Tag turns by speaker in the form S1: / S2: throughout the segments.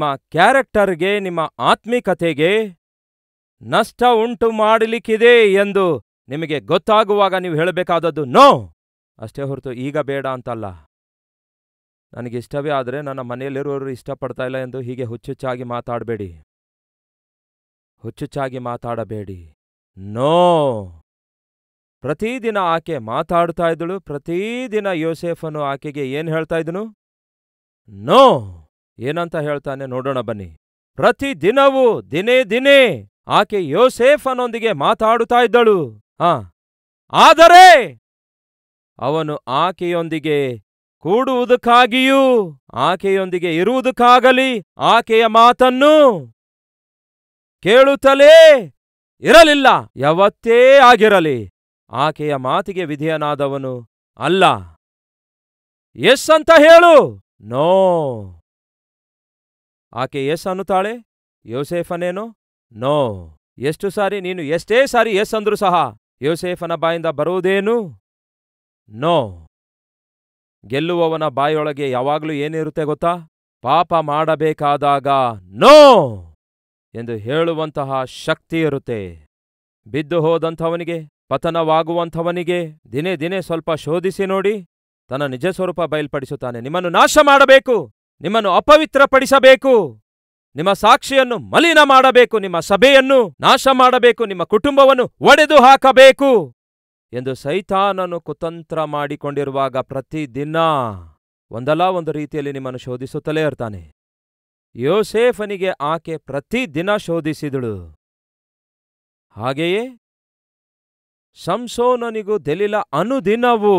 S1: ನಿಮ್ಮ ಕ್ಯಾರೆಕ್ಟರ್ಗೆ ನಿಮ್ಮ ಆತ್ಮಿಕತೆಗೆ ನಷ್ಟ ಉಂಟು ಮಾಡಲಿಕ್ಕಿದೆ ಎಂದು ನಿಮಗೆ ಗೊತ್ತಾಗುವಾಗ ನೀವು ಹೇಳಬೇಕಾದದ್ದು ನೋ ಅಷ್ಟೇ ಹೊರತು ಈಗ ಬೇಡ ಅಂತಲ್ಲ ನನಗೆ ಇಷ್ಟವೇ ಆದರೆ ನನ್ನ ಮನೆಯಲ್ಲಿರುವವರು ಇಷ್ಟಪಡ್ತಾ ಇಲ್ಲ ಎಂದು ಹೀಗೆ ಹುಚ್ಚುಚ್ಚಾಗಿ ಮಾತಾಡಬೇಡಿ ಹುಚ್ಚುಚ್ಚಾಗಿ ಮಾತಾಡಬೇಡಿ ನೋ ಪ್ರತಿದಿನ ಆಕೆ ಮಾತಾಡ್ತಾ ಇದ್ದಳು ಪ್ರತಿದಿನ ಯೋಸೆಫನು ಆಕೆಗೆ ಏನು ಹೇಳ್ತಾ ಇದ್ನು ನೋ ಏನಂತ ಹೇಳ್ತಾನೆ ನೋಡೋಣ ಬನ್ನಿ ಪ್ರತಿ ದಿನವೂ ದಿನೇ ದಿನೇ ಆಕೆ ಯೋಸೇಫನೊಂದಿಗೆ ಮಾತಾಡುತ್ತಾ ಇದ್ದಳು ಆ ಆದರೆ ಅವನು ಆಕೆಯೊಂದಿಗೆ ಕೂಡುವುದಕ್ಕಾಗಿಯೂ ಆಕೆಯೊಂದಿಗೆ ಇರುವುದಕ್ಕಾಗಲಿ ಆಕೆಯ ಮಾತನ್ನು ಕೇಳುತ್ತಲೇ ಇರಲಿಲ್ಲ ಯಾವತ್ತೇ ಆಗಿರಲಿ ಆಕೆಯ ಮಾತಿಗೆ ವಿಧೇಯನಾದವನು ಅಲ್ಲ ಎಸ್ ಅಂತ ಹೇಳು ನೋ ಆಕೆ ಎಸ್ ಅನ್ನುತ್ತಾಳೆ ಯೋಸೇಫನೇನು ನೋ ಎಷ್ಟು ಸಾರಿ ನೀನು ಎಷ್ಟೇ ಸಾರಿ ಎಸ್ ಅಂದ್ರೂ ಸಹ ಯೋಸೇಫನ ಬಾಯಿಂದ ಬರುವುದೇನು ನೋ ಗೆಲ್ಲುವವನ ಬಾಯೊಳಗೆ ಯಾವಾಗಲೂ ಏನಿರುತ್ತೆ ಗೊತ್ತಾ ಪಾಪ ಮಾಡಬೇಕಾದಾಗ ನೋ ಎಂದು ಹೇಳುವಂತಹ ಶಕ್ತಿ ಇರುತ್ತೆ ಬಿದ್ದು ಹೋದಂಥವನಿಗೆ ಪತನವಾಗುವಂಥವನಿಗೆ ದಿನೇ ದಿನೇ ಸ್ವಲ್ಪ ಶೋಧಿಸಿ ನೋಡಿ ತನ್ನ ನಿಜ ಸ್ವರೂಪ ಬಯಲ್ಪಡಿಸುತ್ತಾನೆ ನಿಮ್ಮನ್ನು ನಾಶ ಮಾಡಬೇಕು ನಿಮ್ಮನ್ನು ಅಪವಿತ್ರಪಡಿಸಬೇಕು ನಿಮ್ಮ ಸಾಕ್ಷಿಯನ್ನು ಮಲಿನ ಮಾಡಬೇಕು ನಿಮ್ಮ ಸಭೆಯನ್ನು ನಾಶ ಮಾಡಬೇಕು ನಿಮ್ಮ ಕುಟುಂಬವನ್ನು ಒಡೆದು ಹಾಕಬೇಕು ಎಂದು ಸೈತಾನನು ಕುತಂತ್ರ ಮಾಡಿಕೊಂಡಿರುವಾಗ ಪ್ರತಿದಿನ ಒಂದಲ್ಲ ಒಂದು ರೀತಿಯಲ್ಲಿ ನಿಮ್ಮನ್ನು ಶೋಧಿಸುತ್ತಲೇ ಇರ್ತಾನೆ ಯೋಸೇಫನಿಗೆ ಆಕೆ ಪ್ರತಿದಿನ ಶೋಧಿಸಿದಳು ಹಾಗೆಯೇ ಸಂಸೋನನಿಗೂ ದೆಲಿಲ ಅನುದಿನವೂ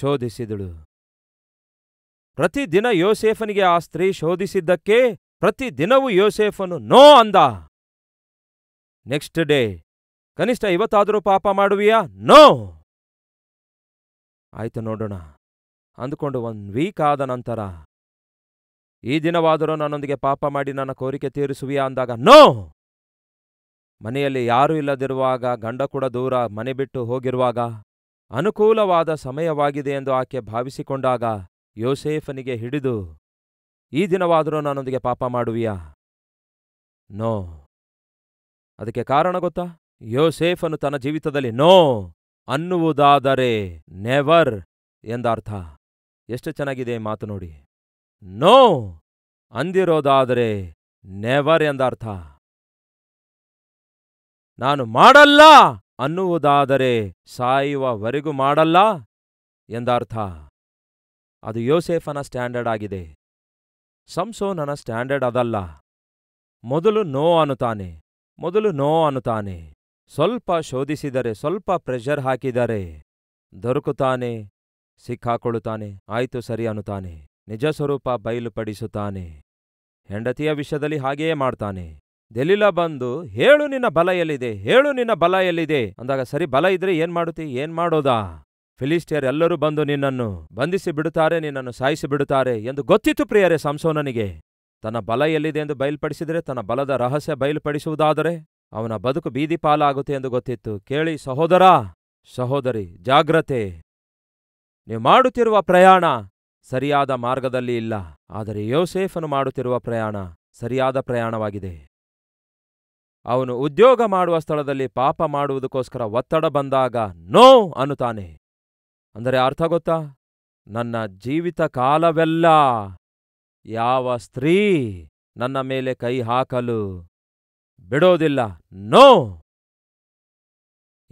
S1: ಶೋಧಿಸಿದಳು ಪ್ರತಿದಿನ ಯೋಸೇಫನಿಗೆ ಆ ಸ್ತ್ರೀ ಶೋಧಿಸಿದ್ದಕ್ಕೆ ಪ್ರತಿದಿನವೂ ಯೋಸೇಫನು ನೋ ಅಂದ ನೆಕ್ಸ್ಟ್ ಡೇ ಕನಿಷ್ಠ ಇವತ್ತಾದರೂ ಪಾಪ ಮಾಡುವಿಯಾ ನೋ ಆಯ್ತು ನೋಡೋಣ ಅಂದುಕೊಂಡು ಒನ್ ವೀಕ್ ಆದ ನಂತರ ಈ ದಿನವಾದರೂ ನನ್ನೊಂದಿಗೆ ಪಾಪ ಮಾಡಿ ನನ್ನ ಕೋರಿಕೆ ತೀರಿಸುವಿಯಾ ಅಂದಾಗ ನೋ ಮನೆಯಲ್ಲಿ ಯಾರೂ ಇಲ್ಲದಿರುವಾಗ ಗಂಡ ಕೂಡ ದೂರ ಮನೆ ಬಿಟ್ಟು ಹೋಗಿರುವಾಗ ಅನುಕೂಲವಾದ ಸಮಯವಾಗಿದೆ ಎಂದು ಆಕೆ ಭಾವಿಸಿಕೊಂಡಾಗ ಯೋಸೇಫನಿಗೆ ಹಿಡಿದು ಈ ದಿನವಾದರೂ ನಾನೊಂದಿಗೆ ಪಾಪ ಮಾಡುವಿಯಾ ನೋ ಅದಕ್ಕೆ ಕಾರಣ ಗೊತ್ತಾ ಯೋಸೇಫನು ತನ್ನ ಜೀವಿತದಲ್ಲಿ ನೋ ಅನ್ನುವುದಾದರೆ ನೆವರ್ ಎಂದರ್ಥ ಎಷ್ಟು ಚೆನ್ನಾಗಿದೆ ಮಾತು ನೋಡಿ ನೋ ಅಂದಿರೋದಾದರೆ ನೆವರ್ ಎಂದರ್ಥ ನಾನು ಮಾಡಲ್ಲ ಅನ್ನುವುದಾದರೆ ಸಾಯುವವರೆಗೂ ಮಾಡಲ್ಲ ಎಂದರ್ಥ ಅದು ಯೋಸೇಫನ ಸ್ಟ್ಯಾಂಡರ್ಡ್ ಆಗಿದೆ ಸಂಸೋನನ ಸ್ಟ್ಯಾಂಡರ್ಡ್ ಅದಲ್ಲ ಮೊದಲು ನೋ ಅನ್ನುತ್ತಾನೆ ಮೊದಲು ನೋ ಅನ್ನುತ್ತಾನೆ ಸ್ವಲ್ಪ ಶೋಧಿಸಿದರೆ ಸ್ವಲ್ಪ ಪ್ರೆಷರ್ ಹಾಕಿದರೆ ದೊರಕುತ್ತಾನೆ ಸಿಕ್ಕಾಕೊಳ್ಳುತ್ತಾನೆ ಆಯಿತು ಸರಿ ಅನುತಾನೆ ನಿಜ ಸ್ವರೂಪ ಬಯಲುಪಡಿಸುತ್ತಾನೆ ಹೆಂಡತಿಯ ವಿಷಯದಲ್ಲಿ ಹಾಗೆಯೇ ಮಾಡ್ತಾನೆ ದೆಲಿಲ ಬಂದು ಹೇಳು ನಿನ್ನ ಬಲ ಎಲ್ಲಿದೆ ಹೇಳು ನಿನ್ನ ಬಲ ಎಲ್ಲಿದೆ ಅಂದಾಗ ಸರಿ ಬಲ ಇದ್ರೆ ಏನ್ ಮಾಡುತ್ತಿ ಏನ್ ಮಾಡೋದಾ ಎಲ್ಲರೂ ಬಂದು ನಿನ್ನನ್ನು ಬಂಧಿಸಿ ಬಿಡುತ್ತಾರೆ ನಿನ್ನನ್ನು ಸಾಯಿಸಿ ಬಿಡುತ್ತಾರೆ ಎಂದು ಗೊತ್ತಿತ್ತು ಪ್ರಿಯರೇ ಸಂಸೋನನಿಗೆ ತನ್ನ ಬಲ ಎಲ್ಲಿದೆ ಎಂದು ಬಯಲ್ಪಡಿಸಿದರೆ ತನ್ನ ಬಲದ ರಹಸ್ಯ ಬಯಲುಪಡಿಸುವುದಾದರೆ ಅವನ ಬದುಕು ಬೀದಿ ಪಾಲಾಗುತ್ತೆ ಎಂದು ಗೊತ್ತಿತ್ತು ಕೇಳಿ ಸಹೋದರ ಸಹೋದರಿ ಜಾಗ್ರತೆ ನೀವು ಮಾಡುತ್ತಿರುವ ಪ್ರಯಾಣ ಸರಿಯಾದ ಮಾರ್ಗದಲ್ಲಿ ಇಲ್ಲ ಆದರೆ ಯೋಸೇಫನು ಮಾಡುತ್ತಿರುವ ಪ್ರಯಾಣ ಸರಿಯಾದ ಪ್ರಯಾಣವಾಗಿದೆ ಅವನು ಉದ್ಯೋಗ ಮಾಡುವ ಸ್ಥಳದಲ್ಲಿ ಪಾಪ ಮಾಡುವುದಕ್ಕೋಸ್ಕರ ಒತ್ತಡ ಬಂದಾಗ ನೋ ಅನ್ನುತ್ತಾನೆ ಅಂದರೆ ಅರ್ಥ ಗೊತ್ತಾ ನನ್ನ ಜೀವಿತ ಕಾಲವೆಲ್ಲ ಯಾವ ಸ್ತ್ರೀ ನನ್ನ ಮೇಲೆ ಕೈ ಹಾಕಲು ಬಿಡೋದಿಲ್ಲ ನೋ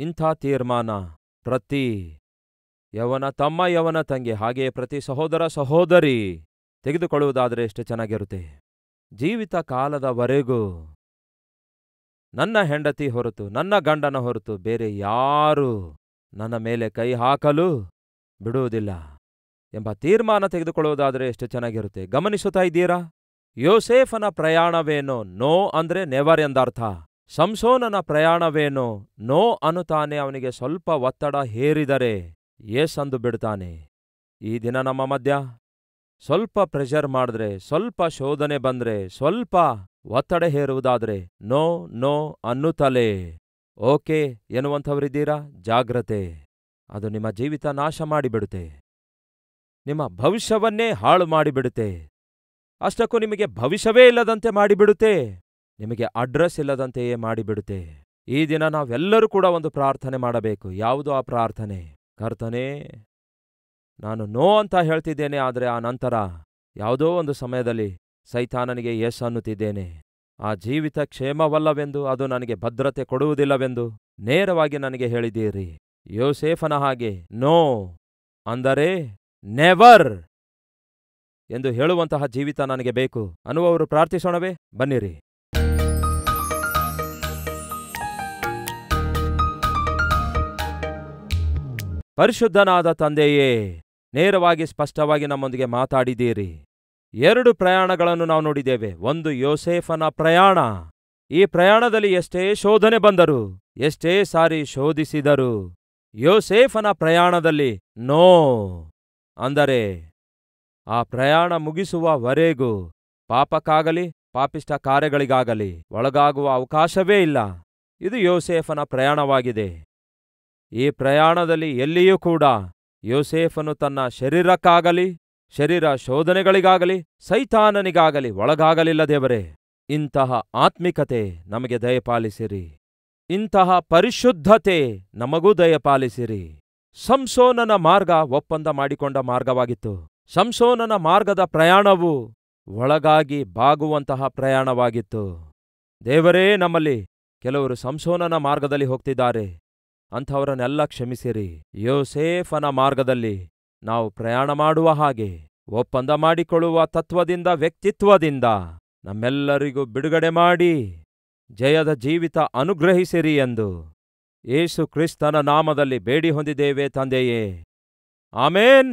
S1: ಇಂಥ ತೀರ್ಮಾನ ಪ್ರತಿ ಯವನ ತಮ್ಮ ಯವನ ತಂಗಿ ಹಾಗೆಯೇ ಪ್ರತಿ ಸಹೋದರ ಸಹೋದರಿ ತೆಗೆದುಕೊಳ್ಳುವುದಾದರೆ ಎಷ್ಟು ಚೆನ್ನಾಗಿರುತ್ತೆ ಜೀವಿತ ಕಾಲದವರೆಗೂ ನನ್ನ ಹೆಂಡತಿ ಹೊರತು ನನ್ನ ಗಂಡನ ಹೊರತು ಬೇರೆ ಯಾರು ನನ್ನ ಮೇಲೆ ಕೈ ಹಾಕಲು ಬಿಡುವುದಿಲ್ಲ ಎಂಬ ತೀರ್ಮಾನ ತೆಗೆದುಕೊಳ್ಳುವುದಾದರೆ ಎಷ್ಟು ಚೆನ್ನಾಗಿರುತ್ತೆ ಗಮನಿಸುತ್ತಾ ಇದ್ದೀರಾ ಯೋಸೇಫನ ಪ್ರಯಾಣವೇನೋ ನೋ ಅಂದ್ರೆ ನೆವರ್ ಎಂದರ್ಥ ಸಂಸೋನನ ಪ್ರಯಾಣವೇನೋ ನೋ ಅನ್ನುತ್ತಾನೆ ಅವನಿಗೆ ಸ್ವಲ್ಪ ಒತ್ತಡ ಹೇರಿದರೆ ಏಸ್ ಅಂದು ಬಿಡ್ತಾನೆ ಈ ದಿನ ನಮ್ಮ ಮಧ್ಯ ಸ್ವಲ್ಪ ಪ್ರೆಷರ್ ಮಾಡಿದ್ರೆ ಸ್ವಲ್ಪ ಶೋಧನೆ ಬಂದ್ರೆ ಸ್ವಲ್ಪ ಒತ್ತಡ ಹೇರುವುದಾದ್ರೆ ನೋ ನೋ ಅನ್ನುತ್ತಲೇ ಓಕೆ ಎನ್ನುವಂಥವರಿದ್ದೀರಾ ಜಾಗ್ರತೆ ಅದು ನಿಮ್ಮ ಜೀವಿತ ನಾಶ ಮಾಡಿಬಿಡುತ್ತೆ ನಿಮ್ಮ ಭವಿಷ್ಯವನ್ನೇ ಹಾಳು ಮಾಡಿಬಿಡುತ್ತೆ ಅಷ್ಟಕ್ಕೂ ನಿಮಗೆ ಭವಿಷ್ಯವೇ ಇಲ್ಲದಂತೆ ಮಾಡಿಬಿಡುತ್ತೆ ನಿಮಗೆ ಅಡ್ರೆಸ್ ಇಲ್ಲದಂತೆಯೇ ಮಾಡಿಬಿಡುತ್ತೆ ಈ ದಿನ ನಾವೆಲ್ಲರೂ ಕೂಡ ಒಂದು ಪ್ರಾರ್ಥನೆ ಮಾಡಬೇಕು ಯಾವುದು ಆ ಪ್ರಾರ್ಥನೆ ಕರ್ತನೇ ನಾನು ನೋ ಅಂತ ಹೇಳ್ತಿದ್ದೇನೆ ಆದರೆ ಆ ನಂತರ ಯಾವುದೋ ಒಂದು ಸಮಯದಲ್ಲಿ ಸೈತಾನನಿಗೆ ಯಶ್ ಅನ್ನುತ್ತಿದ್ದೇನೆ ಆ ಜೀವಿತ ಕ್ಷೇಮವಲ್ಲವೆಂದು ಅದು ನನಗೆ ಭದ್ರತೆ ಕೊಡುವುದಿಲ್ಲವೆಂದು ನೇರವಾಗಿ ನನಗೆ ಹೇಳಿದ್ದೀರಿ ಯೋಸೇಫನ ಹಾಗೆ ನೋ ಅಂದರೆ ನೆವರ್ ಎಂದು ಹೇಳುವಂತಹ ಜೀವಿತ ನನಗೆ ಬೇಕು ಅನ್ನುವವರು ಪ್ರಾರ್ಥಿಸೋಣವೇ ಬನ್ನಿರಿ ಪರಿಶುದ್ಧನಾದ ತಂದೆಯೇ ನೇರವಾಗಿ ಸ್ಪಷ್ಟವಾಗಿ ನಮ್ಮೊಂದಿಗೆ ಮಾತಾಡಿದ್ದೀರಿ ಎರಡು ಪ್ರಯಾಣಗಳನ್ನು ನಾವು ನೋಡಿದ್ದೇವೆ ಒಂದು ಯೋಸೇಫನ ಪ್ರಯಾಣ ಈ ಪ್ರಯಾಣದಲ್ಲಿ ಎಷ್ಟೇ ಶೋಧನೆ ಬಂದರು ಎಷ್ಟೇ ಸಾರಿ ಶೋಧಿಸಿದರು ಯೋಸೇಫನ ಪ್ರಯಾಣದಲ್ಲಿ ನೋ ಅಂದರೆ ಆ ಪ್ರಯಾಣ ಮುಗಿಸುವವರೆಗೂ ಪಾಪಕ್ಕಾಗಲಿ ಪಾಪಿಷ್ಟ ಕಾರ್ಯಗಳಿಗಾಗಲಿ ಒಳಗಾಗುವ ಅವಕಾಶವೇ ಇಲ್ಲ ಇದು ಯೋಸೇಫನ ಪ್ರಯಾಣವಾಗಿದೆ ಈ ಪ್ರಯಾಣದಲ್ಲಿ ಎಲ್ಲಿಯೂ ಕೂಡ ಯೋಸೇಫನು ತನ್ನ ಶರೀರಕ್ಕಾಗಲಿ ಶರೀರ ಶೋಧನೆಗಳಿಗಾಗಲಿ ಸೈತಾನನಿಗಾಗಲಿ ಒಳಗಾಗಲಿಲ್ಲ ದೇವರೇ ಇಂತಹ ಆತ್ಮಿಕತೆ ನಮಗೆ ದಯಪಾಲಿಸಿರಿ ಇಂತಹ ಪರಿಶುದ್ಧತೆ ನಮಗೂ ದಯಪಾಲಿಸಿರಿ ಸಂಸೋನನ ಮಾರ್ಗ ಒಪ್ಪಂದ ಮಾಡಿಕೊಂಡ ಮಾರ್ಗವಾಗಿತ್ತು ಸಂಸೋನನ ಮಾರ್ಗದ ಪ್ರಯಾಣವು ಒಳಗಾಗಿ ಬಾಗುವಂತಹ ಪ್ರಯಾಣವಾಗಿತ್ತು ದೇವರೇ ನಮ್ಮಲ್ಲಿ ಕೆಲವರು ಸಂಸೋನನ ಮಾರ್ಗದಲ್ಲಿ ಹೋಗ್ತಿದ್ದಾರೆ ಅಂಥವರನ್ನೆಲ್ಲ ಕ್ಷಮಿಸಿರಿ ಯೋಸೇಫನ ಮಾರ್ಗದಲ್ಲಿ ನಾವು ಪ್ರಯಾಣ ಮಾಡುವ ಹಾಗೆ ಒಪ್ಪಂದ ಮಾಡಿಕೊಳ್ಳುವ ತತ್ವದಿಂದ ವ್ಯಕ್ತಿತ್ವದಿಂದ ನಮ್ಮೆಲ್ಲರಿಗೂ ಬಿಡುಗಡೆ ಮಾಡಿ ಜಯದ ಜೀವಿತ ಅನುಗ್ರಹಿಸಿರಿ ಎಂದು ಯೇಸು ಕ್ರಿಸ್ತನ ನಾಮದಲ್ಲಿ ಬೇಡಿ ಹೊಂದಿದ್ದೇವೆ ತಂದೆಯೇ ಆಮೇನ್